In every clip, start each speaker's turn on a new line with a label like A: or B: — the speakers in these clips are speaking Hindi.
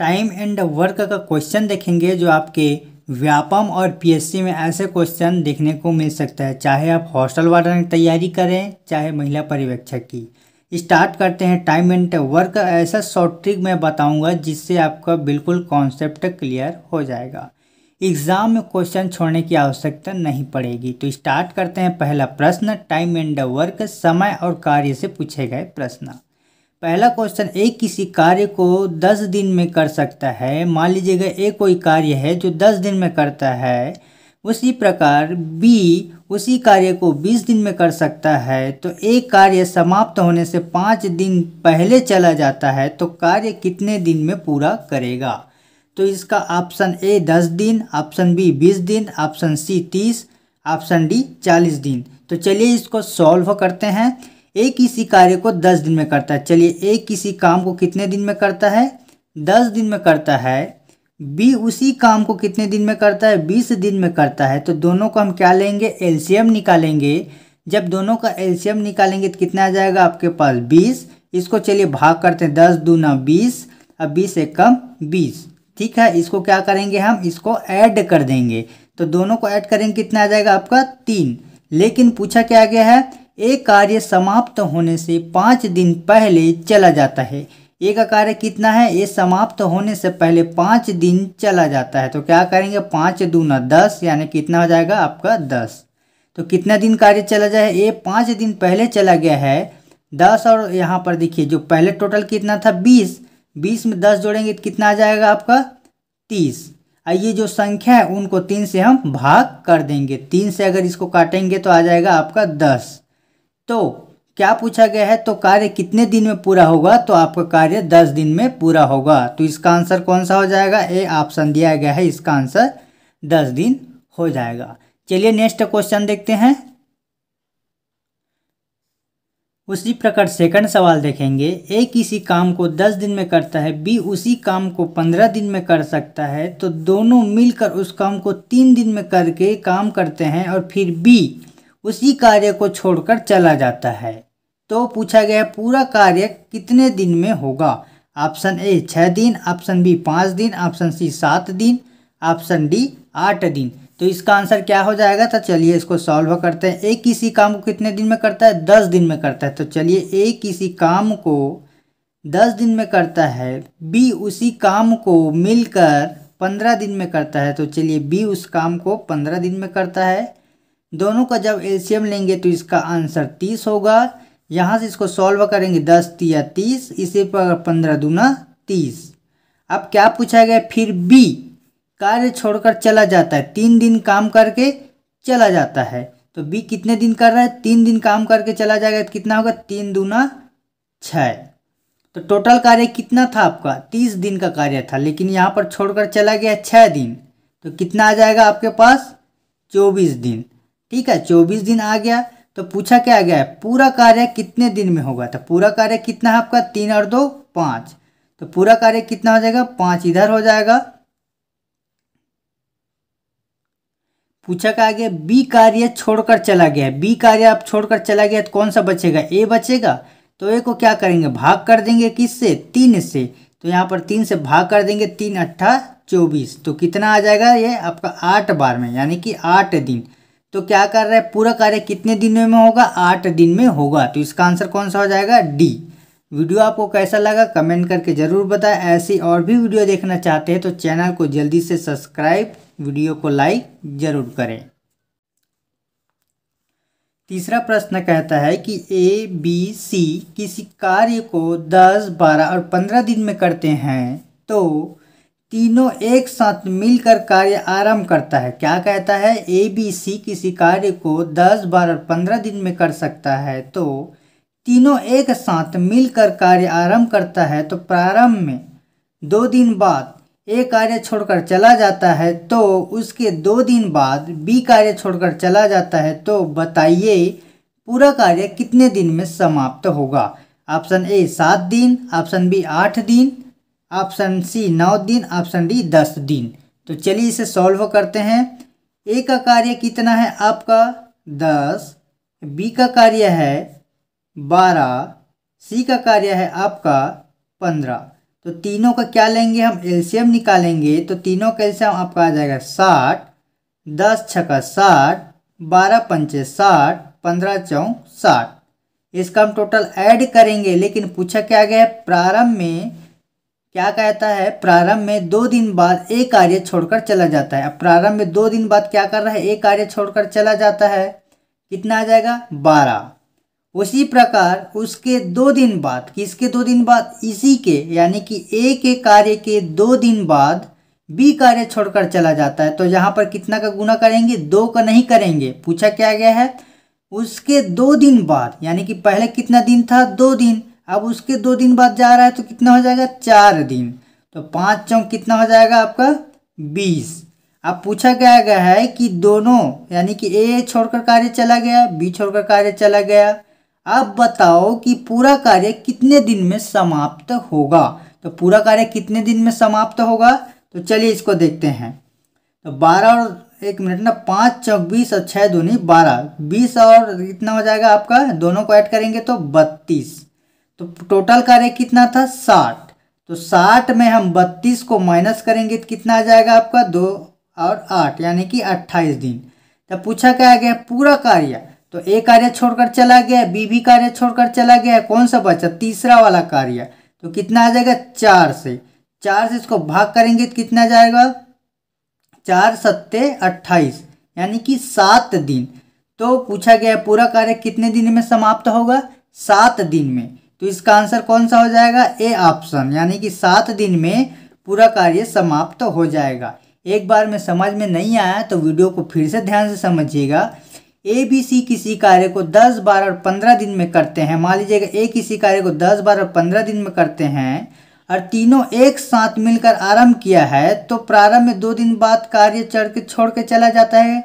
A: टाइम एंड वर्क का क्वेश्चन देखेंगे जो आपके व्यापम और पीएससी में ऐसे क्वेश्चन देखने को मिल सकता है चाहे आप हॉस्टल वार्डन की तैयारी करें चाहे महिला पर्यवेक्षक की स्टार्ट करते हैं टाइम एंड वर्क ऐसा शॉर्ट ट्रिक मैं बताऊंगा जिससे आपका बिल्कुल कॉन्सेप्ट क्लियर हो जाएगा एग्ज़ाम में क्वेश्चन छोड़ने की आवश्यकता नहीं पड़ेगी तो स्टार्ट करते हैं पहला प्रश्न टाइम एंड वर्क समय और कार्य से पूछे गए प्रश्न पहला क्वेश्चन एक किसी कार्य को दस दिन में कर सकता है मान लीजिएगा ए कोई कार्य है जो दस दिन में करता है उसी प्रकार बी उसी कार्य को बीस दिन में कर सकता है तो एक कार्य समाप्त होने से पाँच दिन पहले चला जाता है तो कार्य कितने दिन में पूरा करेगा तो इसका ऑप्शन ए दस दिन ऑप्शन बी बीस दिन ऑप्शन सी तीस ऑप्शन डी चालीस दिन तो चलिए इसको सॉल्व करते हैं एक किसी कार्य को दस दिन में करता है चलिए एक किसी काम को कितने दिन में करता है दस दिन में करता है बी उसी काम को कितने दिन में करता है बीस दिन में करता है तो दोनों को हम क्या लेंगे एलसीएम निकालेंगे जब दोनों का एलसीएम निकालेंगे तो कितना आ जाएगा आपके पास बीस इसको चलिए भाग करते हैं दस दूना बीस अब बीस एक कम बीस ठीक है इसको क्या करेंगे हम इसको ऐड कर देंगे तो दोनों को ऐड करेंगे कितना आ जाएगा आपका तीन लेकिन पूछा क्या गया है एक कार्य समाप्त होने से पाँच दिन पहले चला जाता है ए का कार्य कितना है ये समाप्त होने से पहले पाँच दिन चला जाता है तो क्या करेंगे पाँच दूना दस यानी कितना हो जाएगा आपका दस तो कितना दिन कार्य चला जाए ये पाँच दिन पहले चला गया है दस और यहाँ पर देखिए जो पहले टोटल कितना था बीस बीस में दस जोड़ेंगे तो कितना आ जाएगा आपका तीस और ये जो संख्या है उनको तीन से हम भाग कर देंगे तीन से अगर इसको काटेंगे तो आ जाएगा आपका दस तो क्या पूछा गया है तो कार्य कितने दिन में पूरा होगा तो आपका कार्य दस दिन में पूरा होगा तो इसका आंसर कौन सा हो जाएगा ए ऑप्शन दिया गया है इसका आंसर दस दिन हो जाएगा चलिए नेक्स्ट क्वेश्चन देखते हैं उसी प्रकार सेकंड सवाल देखेंगे ए किसी काम को दस दिन में करता है बी उसी काम को पंद्रह दिन में कर सकता है तो दोनों मिलकर उस काम को तीन दिन में करके काम करते हैं और फिर बी उसी कार्य को छोड़कर चला जाता है तो पूछा गया पूरा कार्य कितने दिन में होगा ऑप्शन ए छः दिन ऑप्शन बी पाँच दिन ऑप्शन सी सात दिन ऑप्शन डी आठ दिन तो इसका आंसर क्या हो जाएगा तो चलिए इसको सॉल्व करते हैं एक किसी काम को कितने दिन में करता है दस दिन में करता है तो चलिए ए किसी काम को दस दिन में करता है बी उसी काम को मिलकर पंद्रह दिन में करता है तो चलिए बी उस काम को पंद्रह दिन में करता है दोनों का जब एलसीएम लेंगे तो इसका आंसर तीस होगा यहाँ से इसको सॉल्व करेंगे दस या तीस इसी पर पंद्रह दूना तीस अब क्या पूछा गया फिर बी कार्य छोड़कर चला जाता है तीन दिन काम करके चला जाता है तो बी कितने दिन कर रहा है तीन दिन काम करके चला जाएगा तो कितना होगा तीन दूना छः तो टोटल कार्य कितना था आपका तीस दिन का कार्य था लेकिन यहाँ पर छोड़कर चला गया छः दिन तो कितना आ जाएगा आपके पास चौबीस दिन ठीक है चौबीस दिन आ गया तो पूछा क्या गया है पूरा कार्य कितने दिन में होगा तो पूरा कार्य कितना है आपका तीन और दो पाँच तो पूरा कार्य कितना हो जाएगा पाँच इधर हो जाएगा पूछा क्या गया बी कार्य छोड़कर चला गया बी कार्य आप छोड़कर चला गया तो कौन सा बचेगा ए बचेगा तो ए को क्या करेंगे भाग कर देंगे किससे तीन से तो यहाँ पर तीन से भाग कर देंगे तीन अट्ठा चौबीस तो कितना आ जाएगा ये आपका आठ बार में यानी कि आठ दिन तो क्या कर रहा है पूरा कार्य कितने दिनों में होगा आठ दिन में होगा तो इसका आंसर कौन सा हो जाएगा डी वीडियो आपको कैसा लगा कमेंट करके ज़रूर बताएं ऐसी और भी वीडियो देखना चाहते हैं तो चैनल को जल्दी से सब्सक्राइब वीडियो को लाइक ज़रूर करें तीसरा प्रश्न कहता है कि ए बी सी किसी कार्य को 10, 12 और 15 दिन में करते हैं तो तीनों एक साथ मिलकर कार्य आरंभ करता है क्या कहता है ए बी सी किसी कार्य को दस बारह पंद्रह दिन में कर सकता है तो तीनों एक साथ मिलकर कार्य आरंभ करता है तो प्रारंभ में दो दिन बाद ए कार्य छोड़कर चला जाता है तो उसके दो दिन बाद बी कार्य छोड़कर चला जाता है तो बताइए पूरा कार्य कितने दिन में समाप्त होगा ऑप्शन ए सात दिन ऑप्शन बी आठ दिन ऑप्शन सी नौ दिन ऑप्शन डी दस दिन तो चलिए इसे सॉल्व करते हैं ए का कार्य कितना है आपका दस बी का कार्य है बारह सी का कार्य है आपका पंद्रह तो तीनों का क्या लेंगे हम एल्शियम निकालेंगे तो तीनों का एल्शियम आपका आ जाएगा साठ दस छका साठ बारह पंचे साठ पंद्रह चौं साठ इसका हम टोटल ऐड करेंगे लेकिन पूछा क्या गया है प्रारंभ में क्या कहता है प्रारंभ में दो दिन बाद एक कार्य छोड़कर चला जाता है अब प्रारंभ में दो दिन बाद क्या कर रहा है एक कार्य छोड़कर चला जाता है कितना आ जाएगा बारह उसी प्रकार उसके दो दिन बाद किसके दो दिन बाद इसी के यानी कि ए के कार्य के दो दिन बाद बी कार्य छोड़कर चला जाता है तो यहाँ पर कितना का गुना करेंगे दो का नहीं करेंगे पूछा क्या गया है उसके दो दिन बाद यानी कि पहले कितना दिन था दो दिन अब उसके दो दिन बाद जा रहा है तो कितना हो जाएगा चार दिन तो पाँच चौक कितना हो जाएगा आपका बीस अब पूछा गया गया है कि दोनों यानी कि ए छोड़कर कार्य चला गया बी छोड़कर कार्य चला गया अब बताओ कि पूरा कार्य कितने दिन में समाप्त होगा तो पूरा कार्य कितने दिन में समाप्त होगा तो चलिए इसको देखते हैं तो बारह और एक मिनट ना पाँच चौक बीस और छः दूनी बारह बीस और कितना हो जाएगा आपका दोनों को ऐड करेंगे तो बत्तीस तो टोटल कार्य कितना था साठ तो साठ में हम बत्तीस को माइनस करेंगे तो कितना आ जाएगा आपका दो और आठ यानी कि अट्ठाईस दिन तब तो पूछा क्या गया पूरा कार्य तो ए कार्य छोड़कर चला गया बी भी कार्य छोड़कर चला गया कौन सा बचा तीसरा वाला कार्य तो कितना आ जाएगा चार से चार से इसको भाग करेंगे तो कितना जाएगा चार सत्ते अट्ठाईस यानी कि सात दिन तो पूछा गया पूरा कार्य कितने दिन में समाप्त होगा सात दिन में तो इसका आंसर कौन सा हो जाएगा ए ऑप्शन यानी कि सात दिन में पूरा कार्य समाप्त तो हो जाएगा एक बार में समझ में नहीं आया तो वीडियो को फिर से ध्यान से समझिएगा ए बी सी किसी कार्य को दस बार और पंद्रह दिन में करते हैं मान लीजिएगा ए किसी कार्य को दस बार और पंद्रह दिन में करते हैं और तीनों एक साथ मिलकर आरंभ किया है तो प्रारंभ में दो दिन बाद कार्य चढ़ के छोड़ के चला जाता है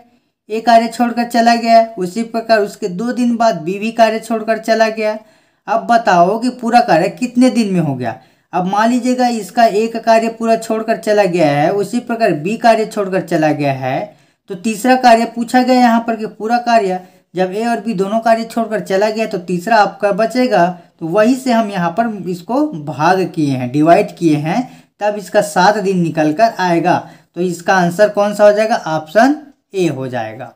A: ए कार्य छोड़कर चला गया उसी प्रकार उसके दो दिन बाद बी भी कार्य छोड़कर चला गया अब बताओ कि पूरा कार्य कितने दिन में हो गया अब मान लीजिएगा इसका एक कार्य पूरा छोड़कर चला गया है उसी प्रकार बी कार्य छोड़कर चला गया है तो तीसरा कार्य पूछा गया यहाँ पर कि पूरा कार्य जब ए और बी दोनों कार्य छोड़कर चला गया तो तीसरा आपका बचेगा तो वही से हम यहाँ पर इसको भाग किए हैं डिवाइड किए हैं तब इसका सात दिन निकल कर आएगा तो इसका आंसर कौन सा हो जाएगा ऑप्शन ए हो जाएगा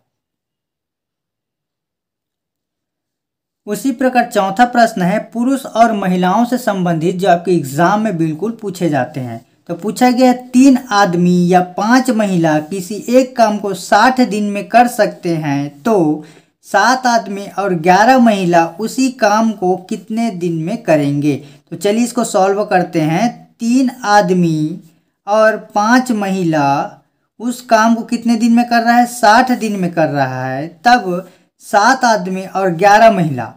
A: उसी प्रकार चौथा प्रश्न है पुरुष और महिलाओं से संबंधित जो आपके एग्जाम में बिल्कुल पूछे जाते हैं तो पूछा गया तीन आदमी या पांच महिला किसी एक काम को साठ दिन में कर सकते हैं तो सात आदमी और ग्यारह महिला उसी काम को कितने दिन में करेंगे तो चलिए इसको सॉल्व करते हैं तीन आदमी और पांच महिला उस काम को कितने दिन में कर रहा है साठ दिन में कर रहा है तब सात आदमी और ग्यारह महिला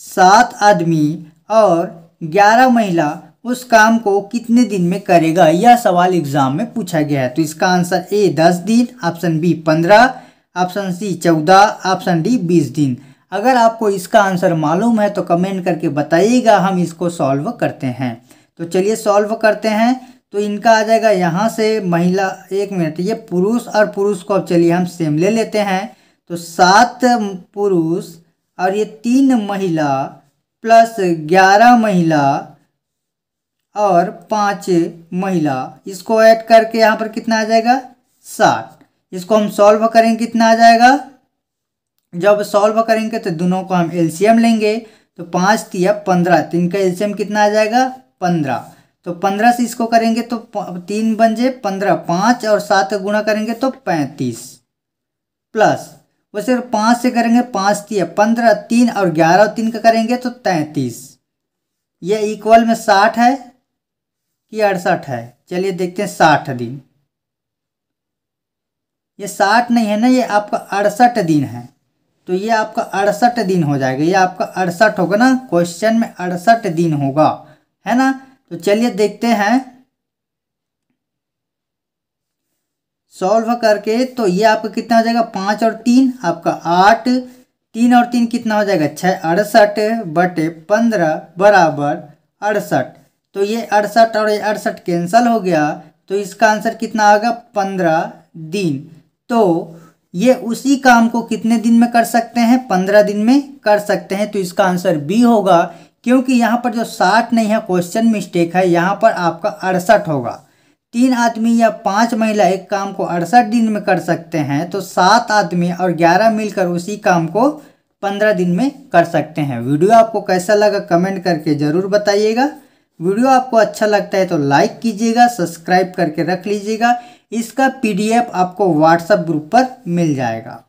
A: सात आदमी और ग्यारह महिला उस काम को कितने दिन में करेगा यह सवाल एग्जाम में पूछा गया है तो इसका आंसर ए दस दिन ऑप्शन बी पंद्रह ऑप्शन सी चौदह ऑप्शन डी बीस दिन अगर आपको इसका आंसर मालूम है तो कमेंट करके बताइएगा हम इसको सॉल्व करते हैं तो चलिए सॉल्व करते हैं तो इनका आ जाएगा यहाँ से महिला एक मिनट ये पुरुष और पुरुष को अब चलिए हम सेम ले लेते हैं तो सात पुरुष और ये तीन महिला प्लस ग्यारह महिला और पाँच महिला इसको ऐड करके यहाँ पर कितना आ जाएगा साठ इसको हम सॉल्व करेंगे कितना आ जाएगा जब सॉल्व करेंगे तो दोनों को हम एलसीएम लेंगे तो पाँच या पंद्रह तीन तो का एलसीएम कितना आ जाएगा पंद्रह तो पंद्रह से इसको करेंगे तो तीन बन जाए पंद्रह पाँच और सात गुणा करेंगे तो पैंतीस प्लस वो सिर्फ पाँच से करेंगे पाँच तीन पंद्रह तीन और ग्यारह और तीन का करेंगे तो तैंतीस ये इक्वल में साठ है कि अड़सठ है चलिए देखते हैं साठ दिन ये साठ नहीं है ना ये आपका अड़सठ दिन है तो ये आपका अड़सठ दिन हो जाएगा ये आपका अड़सठ होगा ना क्वेश्चन में अड़सठ दिन होगा है ना तो चलिए देखते हैं सॉल्व करके तो ये आपका कितना हो जाएगा पाँच और तीन आपका आठ तीन और तीन कितना हो जाएगा छः अड़सठ बटे पंद्रह बराबर अड़सठ तो ये अड़सठ और ये अड़सठ कैंसल हो गया तो इसका आंसर कितना आएगा पंद्रह दिन तो ये उसी काम को कितने दिन में कर सकते हैं पंद्रह दिन में कर सकते हैं तो इसका आंसर बी होगा क्योंकि यहाँ पर जो साठ नहीं है क्वेश्चन मिस्टेक है यहाँ पर आपका अड़सठ होगा तीन आदमी या पांच महिला एक काम को अड़सठ दिन में कर सकते हैं तो सात आदमी और ग्यारह मिलकर उसी काम को पंद्रह दिन में कर सकते हैं वीडियो आपको कैसा लगा कमेंट करके ज़रूर बताइएगा वीडियो आपको अच्छा लगता है तो लाइक कीजिएगा सब्सक्राइब करके रख लीजिएगा इसका पीडीएफ आपको व्हाट्सएप ग्रुप पर मिल जाएगा